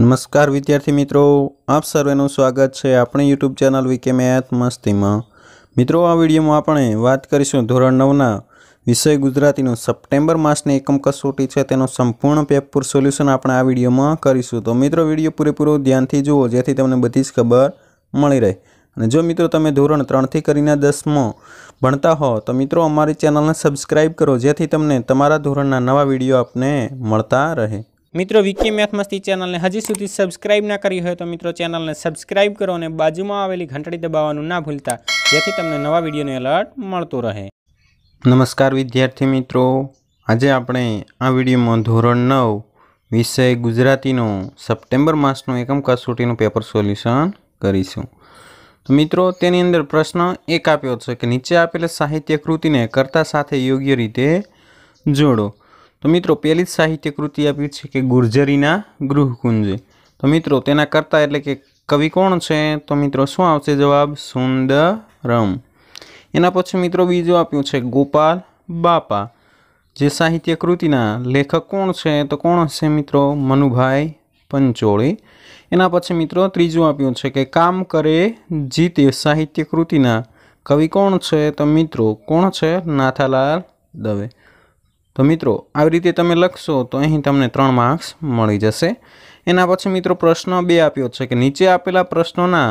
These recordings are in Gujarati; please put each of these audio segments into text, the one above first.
નમસ્કાર વિદ્યાર્થી મિત્રો આપ સર્વેનું સ્વાગત છે આપણી યુટ્યુબ ચેનલ વીકે મેથ મસ્તીમાં મિત્રો આ વિડીયોમાં આપણે વાત કરીશું ધોરણ નવના વિષય ગુજરાતીનું સપ્ટેમ્બર માસની એકમ કસોટી છે તેનો સંપૂર્ણ પેપર સોલ્યુશન આપણે આ વિડીયોમાં કરીશું તો મિત્રો વિડીયો પૂરેપૂરો ધ્યાનથી જુઓ જેથી તમને બધી જ ખબર મળી રહે અને જો મિત્રો તમે ધોરણ ત્રણથી કરીને દસમાં ભણતા હો તો મિત્રો અમારી ચેનલને સબસ્ક્રાઈબ કરો જેથી તમને તમારા ધોરણના નવા વિડીયો આપને મળતા રહે મિત્રો વિકી મેથમસ્તી ચેનલને હજી સુધી સબસ્ક્રાઇબ ના કરી હોય તો મિત્રો ચેનલને સબસ્ક્રાઇબ કરો અને બાજુમાં આવેલી ઘંટડી દબાવવાનું ના ભૂલતા જેથી તમને નવા વિડીયોનો એલર્ટ મળતો રહે નમસ્કાર વિદ્યાર્થી મિત્રો આજે આપણે આ વિડીયોમાં ધોરણ નવ વિષય ગુજરાતીનો સપ્ટેમ્બર માસનું એકમ કસોટીનું પેપર સોલ્યુશન કરીશું મિત્રો તેની અંદર પ્રશ્ન એક આપ્યો છે કે નીચે આપેલા સાહિત્ય કૃતિને કરતા સાથે યોગ્ય રીતે જોડો તો મિત્રો પહેલી જ સાહિત્ય કૃતિ આપી છે કે ગુર્જરીના ગૃહકુંજ તો મિત્રો તેના કરતાં એટલે કે કવિ કોણ છે તો મિત્રો શું આવશે જવાબ સુંદરમ એના પછી મિત્રો બીજું આપ્યું છે ગોપાલ બાપા જે સાહિત્ય કૃતિના લેખક કોણ છે તો કોણ હશે મિત્રો મનુભાઈ પંચોળી એના પછી મિત્રો ત્રીજું આપ્યું છે કે કામ કરે જીતે સાહિત્ય કૃતિના કવિ કોણ છે તો મિત્રો કોણ છે નાથાલાલ દવે તો મિત્રો આવી રીતે તમે લખશો તો અહીં તમને ત્રણ માર્ક્સ મળી જશે એના પછી મિત્રો પ્રશ્ન બે આપ્યો છે કે નીચે આપેલા પ્રશ્નોના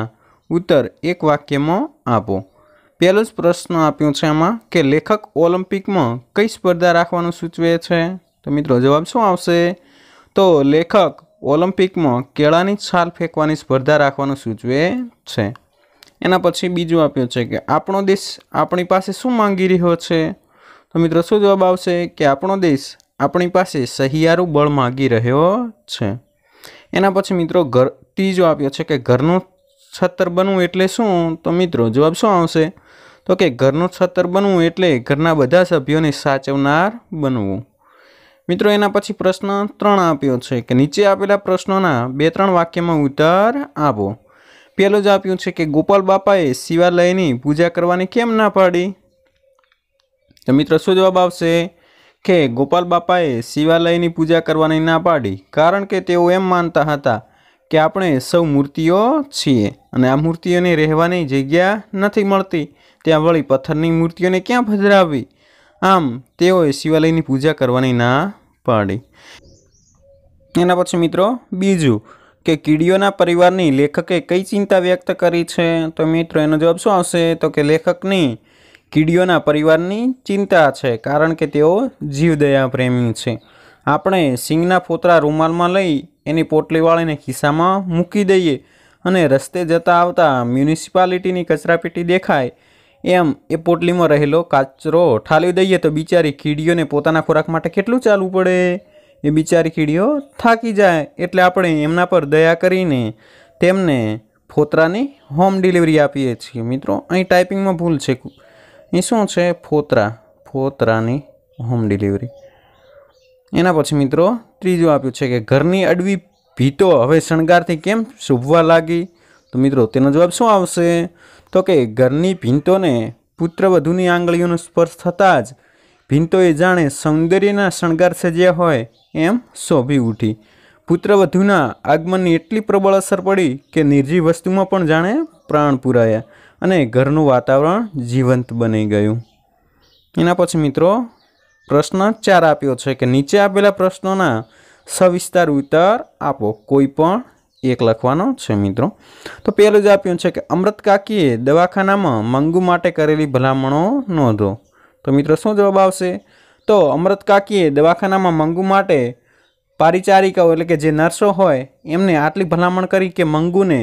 ઉત્તર એક વાક્યમાં આપો પહેલો જ પ્રશ્ન આપ્યો છે આમાં કે લેખક ઓલિમ્પિકમાં કઈ સ્પર્ધા રાખવાનું સૂચવે છે તો મિત્રો જવાબ શું આવશે તો લેખક ઓલિમ્પિકમાં કેળાની છાલ ફેંકવાની સ્પર્ધા રાખવાનું સૂચવે છે એના પછી બીજું આપ્યું છે કે આપણો દેશ આપણી પાસે શું માંગી રહ્યો છે તો મિત્રો શું જવાબ આવશે કે આપણો દેશ આપણી પાસે સહિયારું બળ માગી રહ્યો છે એના પછી મિત્રો ઘર ત્રીજો આપ્યો છે કે ઘરનું છત્તર બનવું એટલે શું તો મિત્રો જવાબ શું આવશે તો કે ઘરનું છત્તર બનવું એટલે ઘરના બધા સભ્યોને સાચવનાર બનવું મિત્રો એના પછી પ્રશ્ન ત્રણ આપ્યો છે કે નીચે આપેલા પ્રશ્નોના બે ત્રણ વાક્યમાં ઉત્તર આપો પહેલું જ આપ્યું છે કે ગોપાલ બાપાએ શિવાલયની પૂજા કરવાની કેમ ના પાડી તો મિત્રો શું જવાબ આવશે કે ગોપાલ બાપાએ શિવાલયની પૂજા કરવાની ના પાડી કારણ કે તેઓ એમ માનતા હતા કે આપણે સૌ મૂર્તિઓ છીએ અને આ મૂર્તિઓને રહેવાની જગ્યા નથી મળતી ત્યાં વળી પથ્થરની મૂર્તિઓને ક્યાં ભજરાવી આમ તેઓએ શિવાલયની પૂજા કરવાની ના પાડી એના પછી મિત્રો બીજું કે કીડીઓના પરિવારની લેખકે કઈ ચિંતા વ્યક્ત કરી છે તો મિત્રો એનો જવાબ શું આવશે તો કે લેખકની કીડીઓના પરિવારની ચિંતા છે કારણ કે તેઓ જીવદયા પ્રેમી છે આપણે સિંગના ફોતરા રૂમાલમાં લઈ એની પોટલીવાળીને ખિસ્સામાં મૂકી દઈએ અને રસ્તે જતા આવતા મ્યુનિસિપાલિટીની કચરાપેટી દેખાય એમ એ પોટલીમાં રહેલો કાચરો ઠાલવી દઈએ તો બિચારી કીડીઓને પોતાના ખોરાક માટે કેટલું ચાલવું પડે એ બિચારી કીડીઓ થાકી જાય એટલે આપણે એમના પર દયા કરીને તેમને ફોતરાની હોમ ડિલિવરી આપીએ છીએ મિત્રો અહીં ટાઈપિંગમાં ભૂલ છે એ શું છે ફોતરા ફોતરાની હોમ ડિલિવરી એના પછી મિત્રો ત્રીજું આપ્યું છે કે ઘરની અડવી ભીતો હવે શણગારથી કેમ શુભવા લાગી તો મિત્રો તેનો જવાબ શું આવશે તો કે ઘરની ભીંતોને પુત્રવધુની આંગળીઓનો સ્પર્શ થતાં જ ભીંતો એ જાણે સૌંદર્યના શણગાર સજ્યા હોય એમ શોભી ઉઠી પુત્રવધુના આગમનની એટલી પ્રબળ અસર પડી કે નિર્જીવ વસ્તુમાં પણ જાણે પ્રાણ પુરાયા અને ઘરનું વાતાવરણ જીવંત બની ગયું એના પછી મિત્રો પ્રશ્ન ચાર આપ્યો છે કે નીચે આપેલા પ્રશ્નોના સવિસ્તાર ઉત્તર આપો કોઈ પણ એક લખવાનો છે મિત્રો તો પહેલું જ આપ્યું છે કે અમૃત કાકીએ દવાખાનામાં મંગુ માટે કરેલી ભલામણો નોંધો તો મિત્રો શું જવાબ આવશે તો અમૃત કાકીએ દવાખાનામાં મંગુ માટે પારિચારિકાઓ એટલે કે જે નર્સો હોય એમને આટલી ભલામણ કરી કે મંગુને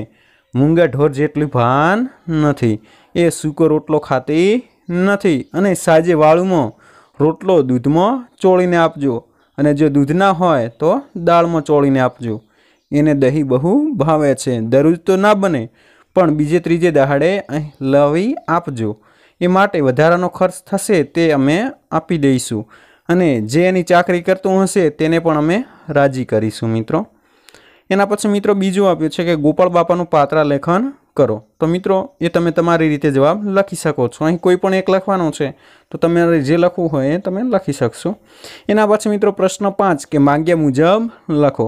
મૂંગા ઢોર જેટલી ભાન નથી એ સૂકો રોટલો ખાતી નથી અને સાંજે વાળુમાં રોટલો દૂધમાં ચોળીને આપજો અને જો દૂધ ના હોય તો દાળમાં ચોળીને આપજો એને દહીં બહુ ભાવે છે દરરોજ તો ના બને પણ બીજે ત્રીજે દહાડે લવી આપજો એ માટે વધારાનો ખર્ચ થશે તે અમે આપી દઈશું અને જે એની ચાકરી કરતું હશે તેને પણ અમે રાજી કરીશું મિત્રો એના પછી મિત્રો બીજું આપ્યું છે કે ગોપાળ બાપાનું પાત્ર લેખન કરો તો મિત્રો એ તમે તમારી રીતે જવાબ લખી શકો છો અહીં કોઈ પણ એક લખવાનો છે તો તમારે જે લખવું હોય એ તમે લખી શકશો એના પછી મિત્રો પ્રશ્ન પાંચ કે માગ્યા મુજબ લખો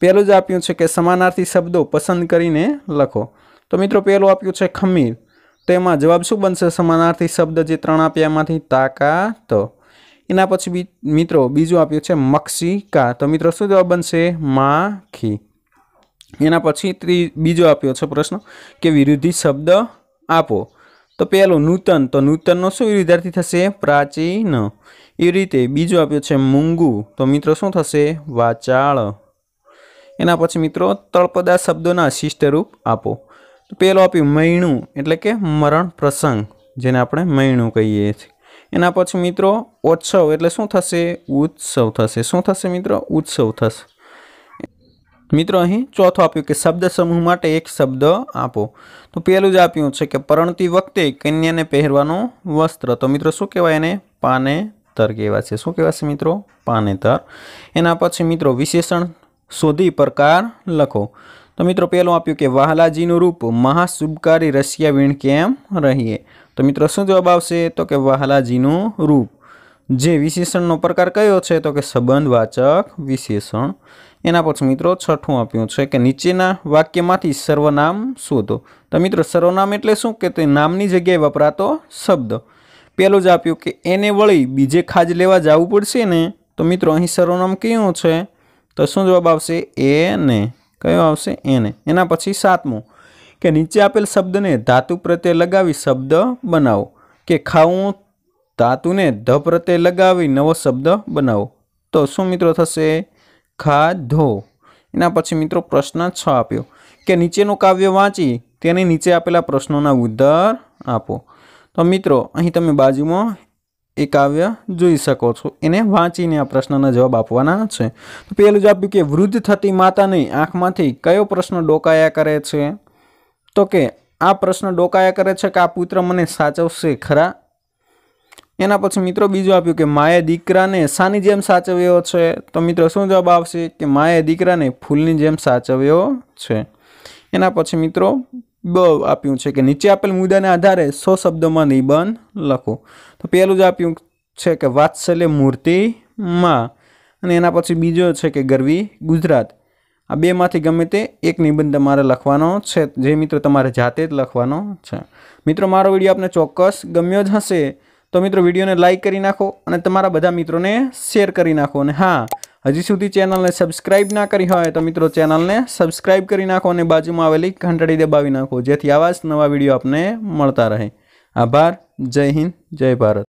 પહેલું જ આપ્યું છે કે સમાનાર્થી શબ્દો પસંદ કરીને લખો તો મિત્રો પહેલું આપ્યું છે ખમીર તો એમાં જવાબ શું બનશે સમાનાર્થી શબ્દ જે ત્રણ આપ્યામાંથી એમાંથી તાકા તો એના પછી મિત્રો બીજું આપ્યું છે મક્ષિકા તો મિત્રો શું જવાબ બનશે માખી એના પછી ત્રી બીજો આપ્યો છે પ્રશ્ન કે વિરુદ્ધી શબ્દ આપો તો પહેલું નૂતન તો નૂતનનો શું વિરુદ્ધાર્થી થશે પ્રાચીન એ રીતે બીજો આપ્યો છે મૂંગું તો મિત્રો શું થશે વાચાળ એના પછી મિત્રો તળપદા શબ્દોના શિષ્ટ રૂપ આપો તો પહેલો આપ્યું મૈણું એટલે કે મરણ પ્રસંગ જેને આપણે મૈણું કહીએ છીએ એના પછી મિત્રો ઉત્સવ એટલે શું થશે ઉત્સવ થશે શું થશે મિત્રો ઉત્સવ થશે મિત્રો અહીં ચોથો આપ્યું કે શબ્દ સમૂહ માટે એક શબ્દ આપો તો પહેલું જ આપ્યું છે કે પરણતી વખતે કન્યાને પહેરવાનું વસ્ત્ર તો મિત્રો શું કહેવાય એને પાનેતર કહેવાય છે શું કહેવાય છે મિત્રો પાનેતર એના પછી મિત્રો વિશેષણ શોધી પ્રકાર લખો તો મિત્રો પહેલું આપ્યું કે વાહલાજીનું રૂપ મહાશુભકારી રશિયા વીણ કેમ રહીએ તો મિત્રો શું જવાબ આવશે તો કે વાહલાજીનું રૂપ જે વિશેષણનો પ્રકાર કયો છે તો કે સંબંધવાચક વિશેષણ એના પછી મિત્રો છઠ્ઠું આપ્યું છે કે નીચેના વાક્યમાંથી સર્વનામ શોધો તો મિત્રો સર્વનામ એટલે શું કે તે નામની જગ્યાએ વપરાતો શબ્દ પહેલું જ આપ્યું કે એને વળી બીજે ખાજ લેવા જવું પડશે ને તો મિત્રો અહીં સર્વનામ કયું છે તો શું જવાબ આવશે એને કયો આવશે એને એના પછી સાતમું કે નીચે આપેલ શબ્દને ધાતુ પ્રત્યે લગાવી શબ્દ બનાવો કે ખાવું ધાતુને ધ પ્રત્યે લગાવી નવો શબ્દ બનાવો તો શું મિત્રો થશે ખાધો એના પછી મિત્રો પ્રશ્ન છ આપ્યો કે નીચેનું કાવ્ય વાંચી તેની નીચે આપેલા પ્રશ્નોના ઉત્તર આપો તો મિત્રો અહીં તમે બાજુમાં એ કાવ્ય જોઈ શકો છો એને વાંચીને આ પ્રશ્નના જવાબ આપવાના છે તો પહેલું જ આપ્યું કે વૃદ્ધ થતી માતાની આંખમાંથી કયો પ્રશ્ન ડોકાયા કરે છે તો કે આ પ્રશ્ન ડોકાયા કરે છે કે આ પુત્ર મને સાચવશે ખરા એના પછી મિત્રો બીજું આપ્યું કે માએ દીકરાને શાની જેમ સાચવ્યો છે તો મિત્રો શું જવાબ આવશે કે માએ દીકરાને ફૂલની જેમ સાચવ્યો છે એના પછી મિત્રો બ આપ્યું છે કે નીચે આપેલ મુદ્દાને આધારે સો શબ્દોમાં નિબંધ લખો તો પહેલું જ આપ્યું છે કે વાત્સલ્ય મૂર્તિમાં અને એના પછી બીજો છે કે ગરવી ગુજરાત આ બેમાંથી ગમે તે એક નિબંધ તમારે લખવાનો છે જે મિત્રો તમારે જાતે જ લખવાનો છે મિત્રો મારો વિડીયો આપને ચોક્કસ ગમ્યો જ હશે તો મિત્રો વિડીયોને લાઇક કરી નાખો અને તમારા બધા મિત્રોને શેર કરી નાખો અને હા હજી સુધી ચેનલને સબસ્ક્રાઇબ ના કરી હોય તો મિત્રો ચેનલને સબસ્ક્રાઇબ કરી નાખો અને બાજુમાં આવેલી ઘંટડી દબાવી નાખો જેથી આવા જ નવા વિડીયો આપને મળતા રહે આભાર જય હિન્દ જય ભારત